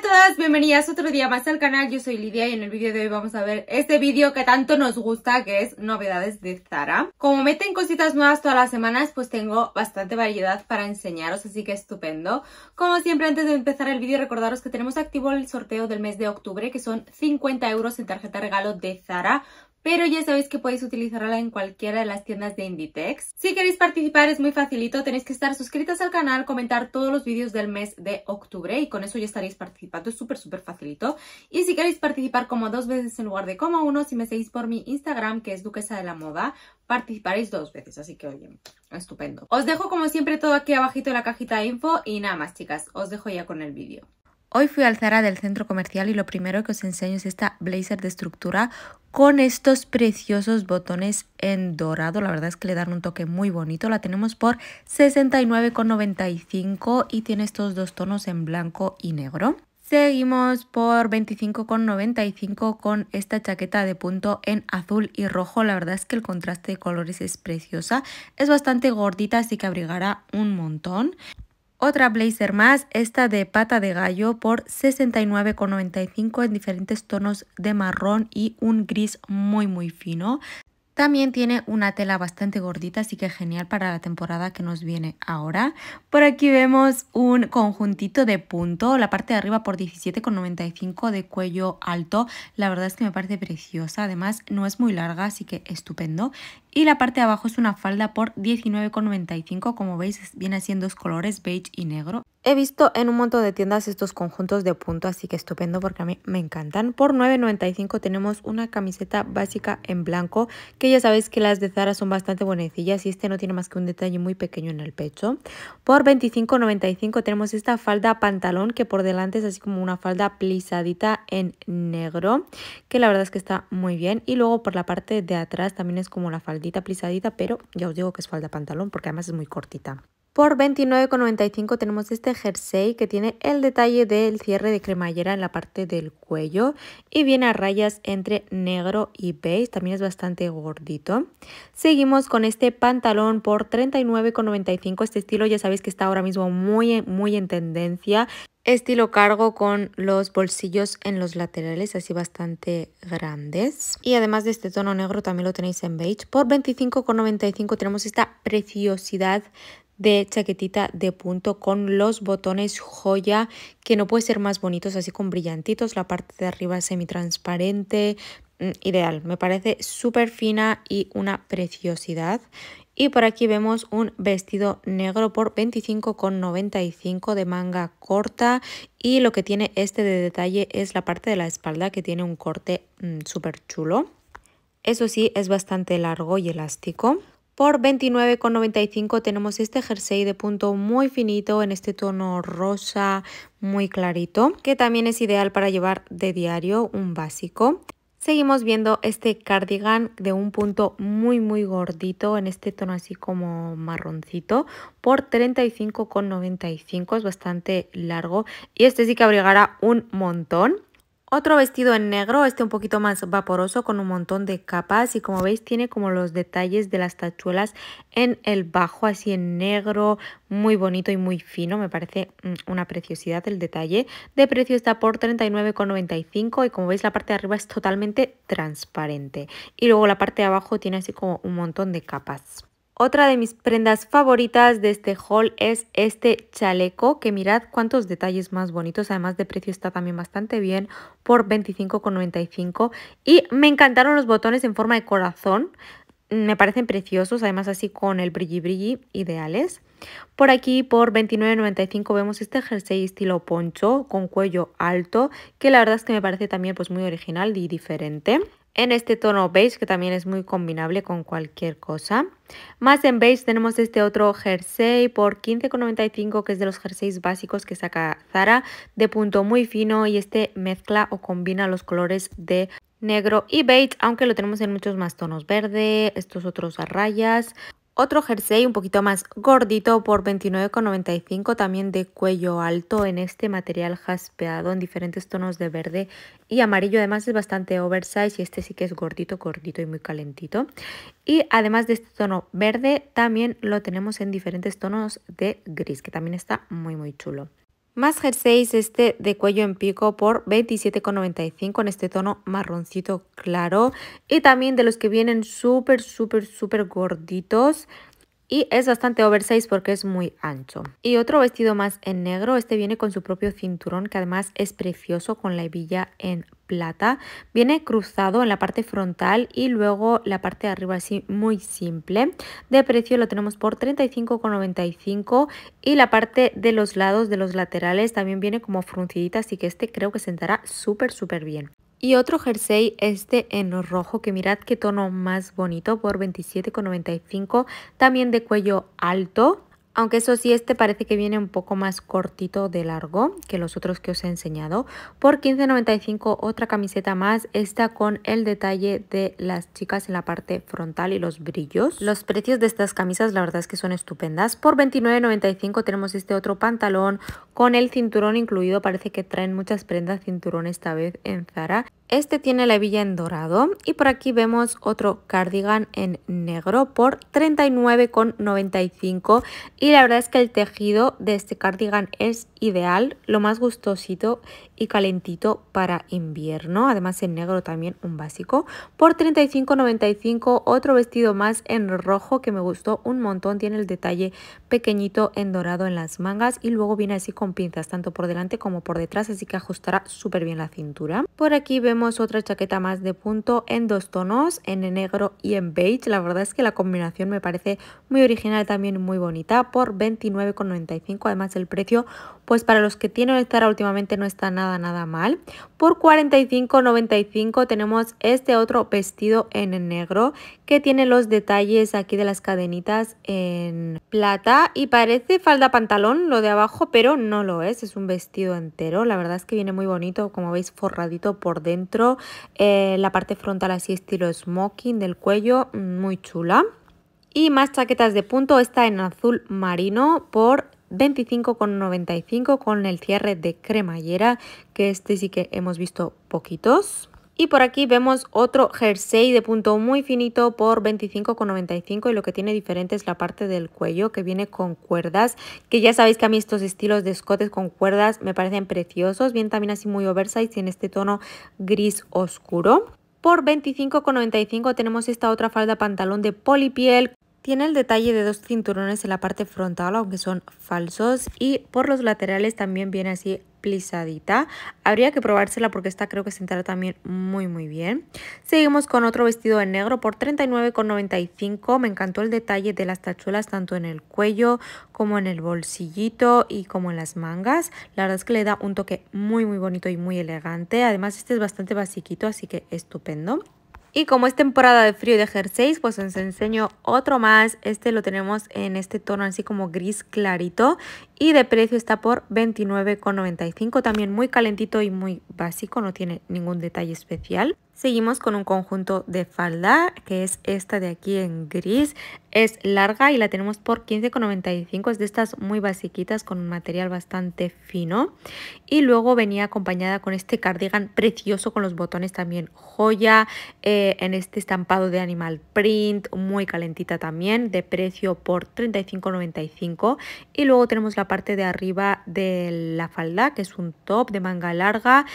a todas, bienvenidas otro día más al canal, yo soy Lidia y en el vídeo de hoy vamos a ver este vídeo que tanto nos gusta que es novedades de Zara. Como meten cositas nuevas todas las semanas pues tengo bastante variedad para enseñaros así que estupendo. Como siempre antes de empezar el vídeo recordaros que tenemos activo el sorteo del mes de octubre que son 50 euros en tarjeta regalo de Zara pero ya sabéis que podéis utilizarla en cualquiera de las tiendas de Inditex. Si queréis participar es muy facilito, tenéis que estar suscritas al canal, comentar todos los vídeos del mes de octubre y con eso ya estaréis participando, es súper súper facilito. Y si queréis participar como dos veces en lugar de como uno, si me seguís por mi Instagram que es Duquesa de la Moda, participaréis dos veces, así que oye, estupendo. Os dejo como siempre todo aquí abajito en la cajita de info y nada más chicas, os dejo ya con el vídeo. Hoy fui al Zara del centro comercial y lo primero que os enseño es esta blazer de estructura con estos preciosos botones en dorado. La verdad es que le dan un toque muy bonito. La tenemos por 69,95 y tiene estos dos tonos en blanco y negro. Seguimos por 25,95 con esta chaqueta de punto en azul y rojo. La verdad es que el contraste de colores es preciosa. Es bastante gordita, así que abrigará un montón. Otra blazer más, esta de pata de gallo por 69,95 en diferentes tonos de marrón y un gris muy muy fino. También tiene una tela bastante gordita, así que genial para la temporada que nos viene ahora. Por aquí vemos un conjuntito de punto, la parte de arriba por 17,95 de cuello alto. La verdad es que me parece preciosa, además no es muy larga, así que estupendo y la parte de abajo es una falda por $19,95 como veis viene así en dos colores beige y negro he visto en un montón de tiendas estos conjuntos de punto así que estupendo porque a mí me encantan por $9,95 tenemos una camiseta básica en blanco que ya sabéis que las de Zara son bastante buenecillas y este no tiene más que un detalle muy pequeño en el pecho por $25,95 tenemos esta falda pantalón que por delante es así como una falda plisadita en negro que la verdad es que está muy bien y luego por la parte de atrás también es como la falda pero ya os digo que es falda pantalón porque además es muy cortita. Por $29,95 tenemos este jersey que tiene el detalle del cierre de cremallera en la parte del cuello y viene a rayas entre negro y beige, también es bastante gordito. Seguimos con este pantalón por $39,95, este estilo ya sabéis que está ahora mismo muy, muy en tendencia. Estilo cargo con los bolsillos en los laterales, así bastante grandes. Y además de este tono negro también lo tenéis en beige. Por $25,95 tenemos esta preciosidad de chaquetita de punto con los botones joya que no puede ser más bonitos así con brillantitos la parte de arriba semitransparente mm, ideal me parece súper fina y una preciosidad y por aquí vemos un vestido negro por 25,95 de manga corta y lo que tiene este de detalle es la parte de la espalda que tiene un corte mm, súper chulo eso sí, es bastante largo y elástico. Por $29,95 tenemos este jersey de punto muy finito en este tono rosa muy clarito, que también es ideal para llevar de diario un básico. Seguimos viendo este cardigan de un punto muy muy gordito en este tono así como marroncito por 35,95 es bastante largo y este sí que abrigará un montón. Otro vestido en negro, este un poquito más vaporoso con un montón de capas y como veis tiene como los detalles de las tachuelas en el bajo, así en negro, muy bonito y muy fino, me parece mm, una preciosidad el detalle. De precio está por 39,95 y como veis la parte de arriba es totalmente transparente y luego la parte de abajo tiene así como un montón de capas. Otra de mis prendas favoritas de este haul es este chaleco, que mirad cuántos detalles más bonitos, además de precio está también bastante bien, por 25,95. Y me encantaron los botones en forma de corazón, me parecen preciosos, además así con el brilli brilli ideales. Por aquí por 29.95 vemos este jersey estilo poncho con cuello alto, que la verdad es que me parece también pues muy original y diferente en este tono beige que también es muy combinable con cualquier cosa. Más en beige tenemos este otro jersey por 15,95 que es de los jerseys básicos que saca Zara de punto muy fino y este mezcla o combina los colores de negro y beige, aunque lo tenemos en muchos más tonos, verde, estos otros a rayas, otro jersey un poquito más gordito por 29,95 también de cuello alto en este material jaspeado en diferentes tonos de verde y amarillo. Además es bastante oversize y este sí que es gordito, gordito y muy calentito. Y además de este tono verde también lo tenemos en diferentes tonos de gris que también está muy muy chulo. Más jersey este de cuello en pico por 27,95 en este tono marroncito claro. Y también de los que vienen súper, súper, súper gorditos. Y es bastante oversize porque es muy ancho. Y otro vestido más en negro. Este viene con su propio cinturón que además es precioso con la hebilla en plata. Viene cruzado en la parte frontal y luego la parte de arriba así muy simple. De precio lo tenemos por 35,95 y la parte de los lados, de los laterales, también viene como fruncidita, así que este creo que sentará súper, súper bien. Y otro jersey, este en rojo, que mirad qué tono más bonito, por 27,95, también de cuello alto, aunque eso sí, este parece que viene un poco más cortito de largo que los otros que os he enseñado. Por $15.95 otra camiseta más, esta con el detalle de las chicas en la parte frontal y los brillos. Los precios de estas camisas la verdad es que son estupendas. Por $29.95 tenemos este otro pantalón con el cinturón incluido. Parece que traen muchas prendas cinturón esta vez en Zara. Este tiene la hebilla en dorado y por aquí vemos otro cardigan en negro por $39,95 y y la verdad es que el tejido de este cardigan es ideal, lo más gustosito y calentito para invierno. Además en negro también un básico. Por $35.95 otro vestido más en rojo que me gustó un montón. Tiene el detalle pequeñito en dorado en las mangas y luego viene así con pinzas tanto por delante como por detrás. Así que ajustará súper bien la cintura. Por aquí vemos otra chaqueta más de punto en dos tonos, en negro y en beige. La verdad es que la combinación me parece muy original también muy bonita por 29,95, además el precio pues para los que tienen estar últimamente no está nada nada mal. Por 45,95 tenemos este otro vestido en negro que tiene los detalles aquí de las cadenitas en plata y parece falda pantalón lo de abajo, pero no lo es, es un vestido entero, la verdad es que viene muy bonito, como veis forradito por dentro, eh, la parte frontal así estilo smoking del cuello, muy chula y más chaquetas de punto, esta en azul marino por 25,95 con el cierre de cremallera, que este sí que hemos visto poquitos. Y por aquí vemos otro jersey de punto muy finito por 25,95 y lo que tiene diferente es la parte del cuello que viene con cuerdas, que ya sabéis que a mí estos estilos de escotes con cuerdas me parecen preciosos, bien también así muy oversize en este tono gris oscuro. Por 25,95 tenemos esta otra falda pantalón de polipiel tiene el detalle de dos cinturones en la parte frontal, aunque son falsos, y por los laterales también viene así plisadita. Habría que probársela porque esta creo que sentará también muy muy bien. Seguimos con otro vestido en negro por 39,95. Me encantó el detalle de las tachuelas tanto en el cuello como en el bolsillito y como en las mangas. La verdad es que le da un toque muy muy bonito y muy elegante. Además este es bastante basiquito así que estupendo. Y como es temporada de frío y de jerseys, pues os enseño otro más. Este lo tenemos en este tono así como gris clarito y de precio está por 29,95. También muy calentito y muy básico, no tiene ningún detalle especial. Seguimos con un conjunto de falda, que es esta de aquí en gris. Es larga y la tenemos por 15,95. Es de estas muy basiquitas con un material bastante fino. Y luego venía acompañada con este cardigan precioso con los botones también joya. Eh, en este estampado de animal print, muy calentita también, de precio por 35,95. Y luego tenemos la parte de arriba de la falda, que es un top de manga larga,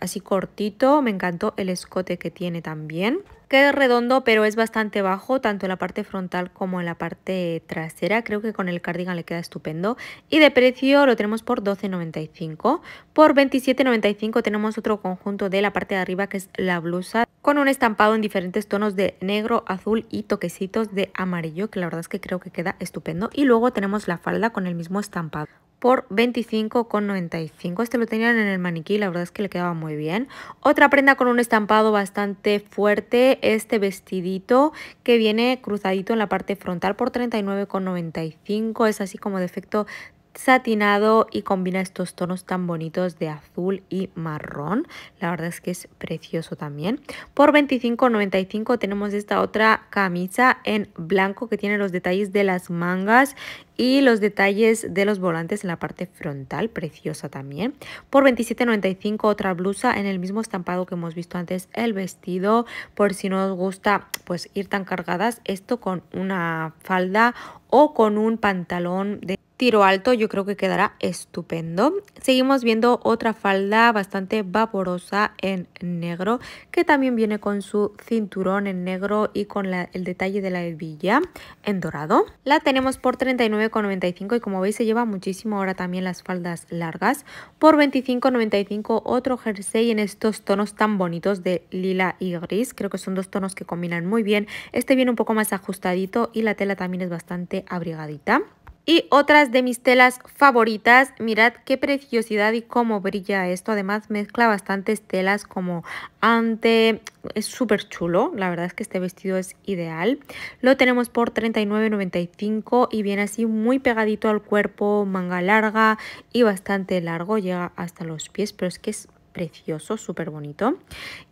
así cortito. Me encantó el escote que tiene también. Queda redondo pero es bastante bajo tanto en la parte frontal como en la parte trasera. Creo que con el cardigan le queda estupendo. Y de precio lo tenemos por $12.95. Por $27.95 tenemos otro conjunto de la parte de arriba que es la blusa con un estampado en diferentes tonos de negro, azul y toquecitos de amarillo que la verdad es que creo que queda estupendo. Y luego tenemos la falda con el mismo estampado por 25,95. Este lo tenían en el maniquí, la verdad es que le quedaba muy bien. Otra prenda con un estampado bastante fuerte, este vestidito que viene cruzadito en la parte frontal por 39,95. Es así como de efecto satinado y combina estos tonos tan bonitos de azul y marrón. La verdad es que es precioso también. Por $25.95 tenemos esta otra camisa en blanco que tiene los detalles de las mangas y los detalles de los volantes en la parte frontal, preciosa también. Por $27.95 otra blusa en el mismo estampado que hemos visto antes, el vestido, por si no os gusta pues ir tan cargadas, esto con una falda o con un pantalón de tiro alto, yo creo que quedará estupendo. Seguimos viendo otra falda bastante vaporosa en negro, que también viene con su cinturón en negro y con el detalle de la hebilla en dorado. La tenemos por 39,95 y como veis se lleva muchísimo ahora también las faldas largas. Por 25,95 otro jersey en estos tonos tan bonitos de lila y gris, creo que son dos tonos que combinan muy bien. Este viene un poco más ajustadito y la tela también es bastante abrigadita. Y otras de mis telas favoritas, mirad qué preciosidad y cómo brilla esto. Además mezcla bastantes telas como ante, es súper chulo, la verdad es que este vestido es ideal. Lo tenemos por $39.95 y viene así muy pegadito al cuerpo, manga larga y bastante largo, llega hasta los pies, pero es que es precioso, súper bonito.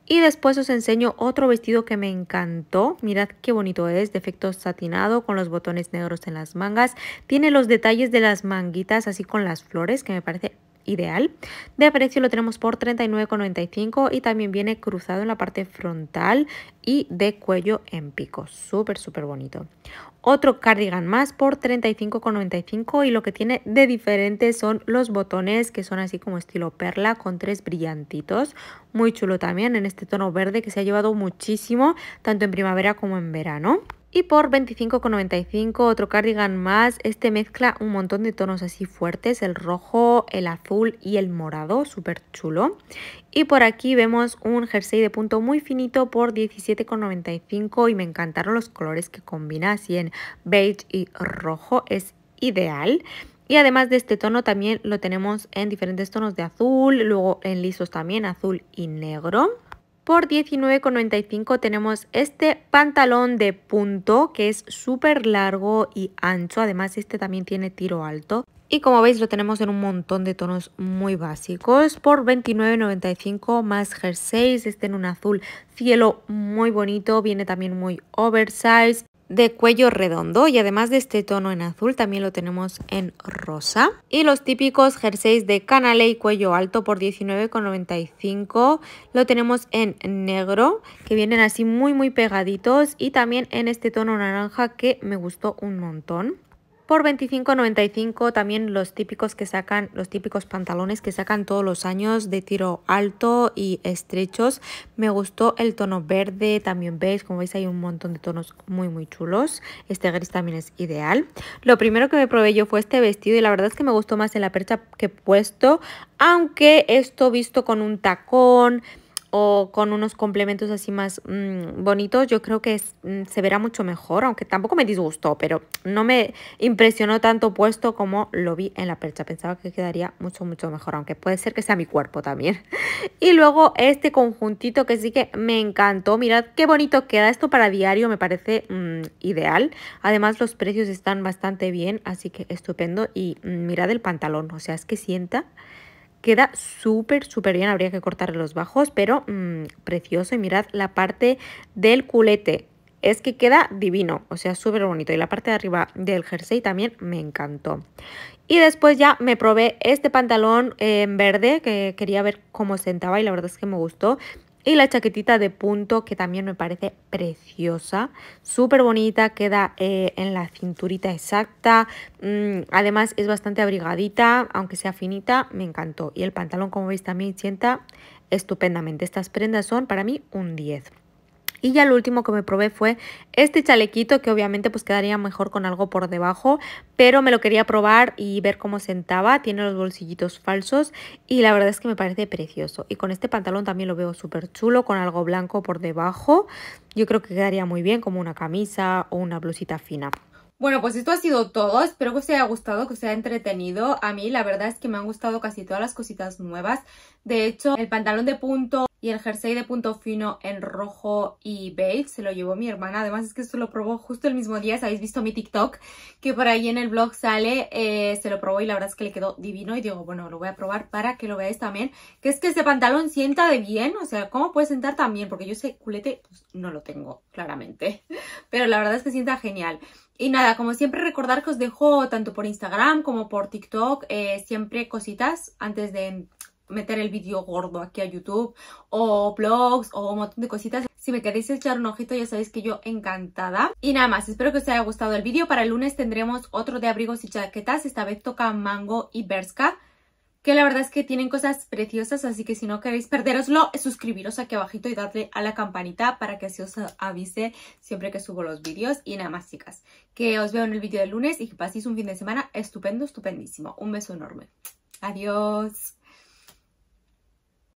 Y después os enseño otro vestido que me encantó. Mirad qué bonito es, de efecto satinado con los botones negros en las mangas. Tiene los detalles de las manguitas así con las flores que me parece ideal. De precio lo tenemos por 39,95 y también viene cruzado en la parte frontal y de cuello en pico. Súper, súper bonito. Otro cardigan más por 35,95 y lo que tiene de diferente son los botones que son así como estilo perla con tres brillantitos. Muy chulo también en este tono verde que se ha llevado muchísimo tanto en primavera como en verano. Y por 25,95 otro cardigan más, este mezcla un montón de tonos así fuertes, el rojo, el azul y el morado, súper chulo. Y por aquí vemos un jersey de punto muy finito por 17,95 y me encantaron los colores que combina así en beige y rojo, es ideal. Y además de este tono también lo tenemos en diferentes tonos de azul, luego en lisos también azul y negro. Por $19,95 tenemos este pantalón de punto que es súper largo y ancho. Además este también tiene tiro alto. Y como veis lo tenemos en un montón de tonos muy básicos. Por $29.95 más jerseys. Este en un azul cielo muy bonito. Viene también muy oversized de cuello redondo y además de este tono en azul también lo tenemos en rosa y los típicos jerseys de canale y cuello alto por 19,95 lo tenemos en negro que vienen así muy muy pegaditos y también en este tono naranja que me gustó un montón por 25.95 también los típicos que sacan los típicos pantalones que sacan todos los años de tiro alto y estrechos me gustó el tono verde también veis como veis hay un montón de tonos muy muy chulos este gris también es ideal lo primero que me probé yo fue este vestido y la verdad es que me gustó más en la percha que he puesto aunque esto visto con un tacón o con unos complementos así más mm, bonitos, yo creo que mm, se verá mucho mejor, aunque tampoco me disgustó, pero no me impresionó tanto puesto como lo vi en la percha. Pensaba que quedaría mucho, mucho mejor, aunque puede ser que sea mi cuerpo también. y luego este conjuntito que sí que me encantó, mirad qué bonito queda esto para diario, me parece mm, ideal. Además los precios están bastante bien, así que estupendo y mirad el pantalón, o sea, es que sienta Queda súper, súper bien. Habría que cortar los bajos, pero mm, precioso. Y mirad la parte del culete. Es que queda divino, o sea, súper bonito. Y la parte de arriba del jersey también me encantó. Y después ya me probé este pantalón eh, en verde que quería ver cómo sentaba y la verdad es que me gustó. Y la chaquetita de punto que también me parece preciosa, súper bonita, queda eh, en la cinturita exacta. Mm, además es bastante abrigadita, aunque sea finita, me encantó. Y el pantalón como veis también sienta estupendamente. Estas prendas son para mí un 10. Y ya lo último que me probé fue este chalequito que obviamente pues quedaría mejor con algo por debajo, pero me lo quería probar y ver cómo sentaba. Tiene los bolsillitos falsos y la verdad es que me parece precioso. Y con este pantalón también lo veo súper chulo, con algo blanco por debajo. Yo creo que quedaría muy bien como una camisa o una blusita fina. Bueno, pues esto ha sido todo. Espero que os haya gustado, que os haya entretenido. A mí la verdad es que me han gustado casi todas las cositas nuevas. De hecho, el pantalón de punto y el jersey de punto fino en rojo y beige se lo llevó mi hermana. Además es que esto lo probó justo el mismo día. Si Habéis visto mi TikTok que por ahí en el blog sale. Eh, se lo probó y la verdad es que le quedó divino. Y digo, bueno, lo voy a probar para que lo veáis también. Que es que ese pantalón sienta de bien. O sea, ¿cómo puede sentar tan bien? Porque yo ese culete pues, no lo tengo, claramente. Pero la verdad es que sienta genial. Y nada, como siempre recordar que os dejo tanto por Instagram como por TikTok eh, siempre cositas antes de meter el vídeo gordo aquí a YouTube o blogs o un montón de cositas. Si me queréis echar un ojito ya sabéis que yo encantada. Y nada más, espero que os haya gustado el vídeo. Para el lunes tendremos otro de abrigos y chaquetas. Esta vez toca Mango y Berska que la verdad es que tienen cosas preciosas, así que si no queréis perderoslo, suscribiros aquí abajito y darle a la campanita para que se os avise siempre que subo los vídeos. Y nada más, chicas, que os veo en el vídeo del lunes y que paséis un fin de semana estupendo, estupendísimo. Un beso enorme. Adiós.